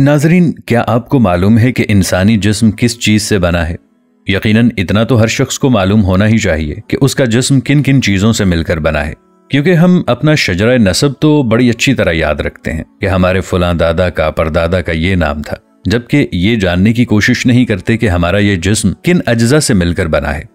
नाजरीन क्या आपको मालूम है कि इंसानी जिस्म किस चीज़ से बना है यकीनन इतना तो हर शख्स को मालूम होना ही चाहिए कि उसका जिस्म किन किन चीज़ों से मिलकर बना है क्योंकि हम अपना शजरा नसब तो बड़ी अच्छी तरह याद रखते हैं कि हमारे फलां दादा का परदादा का ये नाम था जबकि ये जानने की कोशिश नहीं करते कि हमारा ये जिस्म किन अज्जा से मिलकर बना है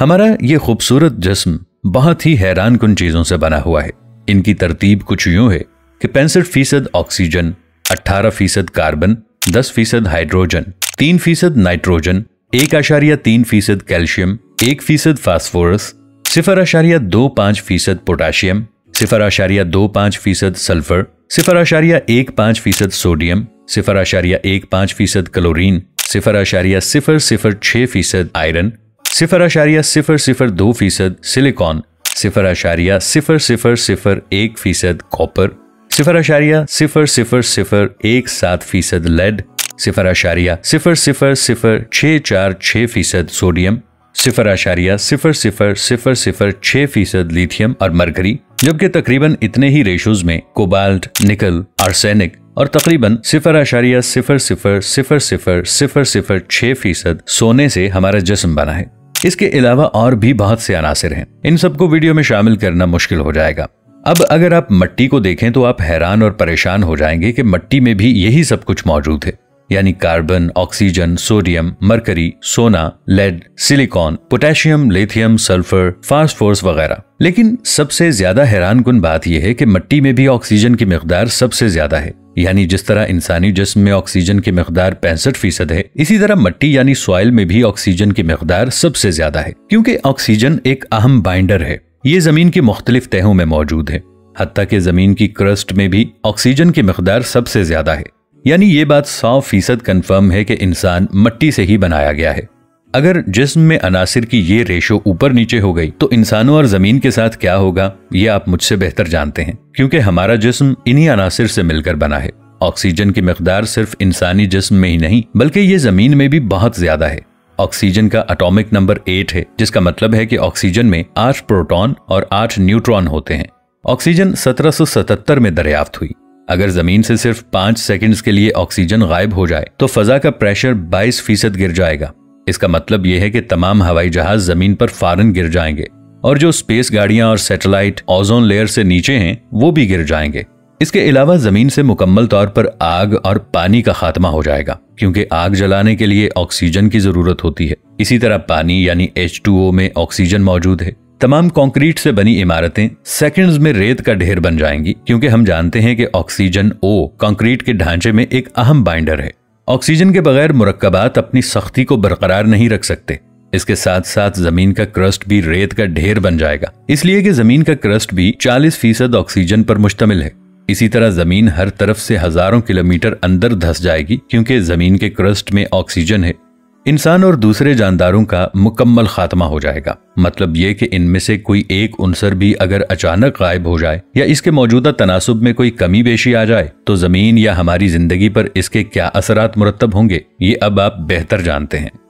हमारा ये खूबसूरत जिस्म बहुत ही हैरान कन चीज़ों से बना हुआ है इनकी तरतीब कुछ यूं है कि पैंसठ फीसद ऑक्सीजन अठारह फीसद कार्बन दस फीसद हाइड्रोजन तीन फीसद नाइट्रोजन एक आशारिया तीन फीसद कैल्शियम एक फीसद फास्फोरस सिफर आशारिया दो पांच फीसद पोटाशियम सिफर आशारिया दो पांच फीसद सल्फर सिफर आशारिया एक पांच फीसद सोडियम सिफर आशारिया एक पांच फीसद क्लोरीन सिफर आशारिया सिफर सिफर छह फीसद आयरन सिफर आशारिया सिफर सिफर दो फीसद सिलिकॉन सिफर आशारिया सिफर सिफर सिफर एक फीसद कॉपर सिफर अशारिया सिफर सिफर सिफर एक सात फीसद लेड सिफर अशारिया सिफर सिफर सिफर छः चार छः फीसद सोडियम सिफर अशारिया सिफर सिफर सिफर सिफर छः फीसद लिथियम और मरकरी जबकि तकरीबन इतने ही रेशोज में कोबाल्ट निकल आर्सेनिक और तकरीबन सिफर अशारिया सिफर सिफर सिफर सिफर सिफर सिफर छः फीसद सोने से हमारा जिसम बना है इसके अलावा और भी बहुत से अनासर हैं इन सबको वीडियो में शामिल करना मुश्किल हो जाएगा अब अगर आप मट्टी को देखें तो आप हैरान और परेशान हो जाएंगे कि मट्टी में भी यही सब कुछ मौजूद है यानी कार्बन ऑक्सीजन सोडियम मरकरी सोना lead silicon potassium lithium sulphur phosphorus वगैरह लेकिन सबसे ज्यादा हैरान कुन बात यह है कि मट्टी में भी ऑक्सीजन की मकदार सबसे ज्यादा है यानी जिस तरह इंसानी जिसम में ऑक्सीजन की मकदार पैंसठ फीसद है इसी तरह मट्टी यानी सॉइल में भी ऑक्सीजन की मकदार सबसे ज्यादा है क्योंकि ऑक्सीजन एक अहम बाइंडर है ये ज़मीन की मुख्तलिफ तहों में मौजूद है हती कि ज़मीन की क्रस्ट में भी ऑक्सीजन की मकदार सबसे ज़्यादा है यानी ये बात सौ फीसद कन्फर्म है कि इंसान मट्टी से ही बनाया गया है अगर जिस्म में अनासर की ये रेशो ऊपर नीचे हो गई तो इंसानों और ज़मीन के साथ क्या होगा ये आप मुझसे बेहतर जानते हैं क्योंकि हमारा जिस्म इन्हीं अनासर से मिलकर बना है ऑक्सीजन की मकदार सिर्फ इंसानी जिस्म में ही नहीं बल्कि ये ज़मीन में भी बहुत ज़्यादा है ऑक्सीजन का अटोमिक नंबर एट है जिसका मतलब है कि ऑक्सीजन में आठ प्रोटॉन और आठ न्यूट्रॉन होते हैं ऑक्सीजन 1777 में दरियाफ्त हुई अगर जमीन से सिर्फ पांच सेकंड्स के लिए ऑक्सीजन गायब हो जाए तो फजा का प्रेशर 22 फीसद गिर जाएगा इसका मतलब यह है कि तमाम हवाई जहाज जमीन पर फारन गिर जाएंगे और जो स्पेस गाड़ियां और सैटेलाइट ओजोन लेयर से नीचे हैं वो भी गिर जाएंगे इसके अलावा जमीन से मुकम्मल तौर पर आग और पानी का खात्मा हो जाएगा क्योंकि आग जलाने के लिए ऑक्सीजन की जरूरत होती है इसी तरह पानी यानी एच में ऑक्सीजन मौजूद है तमाम कंक्रीट से बनी इमारतें सेकंड्स में रेत का ढेर बन जाएंगी क्योंकि हम जानते हैं कि ऑक्सीजन ओ कंक्रीट के ढांचे में एक अहम बाइंडर है ऑक्सीजन के बगैर मुरक्बात अपनी सख्ती को बरकरार नहीं रख सकते इसके साथ साथ जमीन का क्रस्ट भी रेत का ढेर बन जाएगा इसलिए कि जमीन का क्रस्ट भी 40 फीसद ऑक्सीजन पर मुश्तमिल है इसी तरह जमीन हर तरफ से हजारों किलोमीटर अंदर धस जाएगी क्योंकि जमीन के क्रस्ट में ऑक्सीजन है इंसान और दूसरे जानदारों का मुकम्मल खात्मा हो जाएगा मतलब ये कि इनमें से कोई एक उनसर भी अगर अचानक गायब हो जाए या इसके मौजूदा तनासब में कोई कमी बेशी आ जाए तो जमीन या हमारी जिंदगी पर इसके क्या असरात मुरतब होंगे ये अब आप बेहतर जानते हैं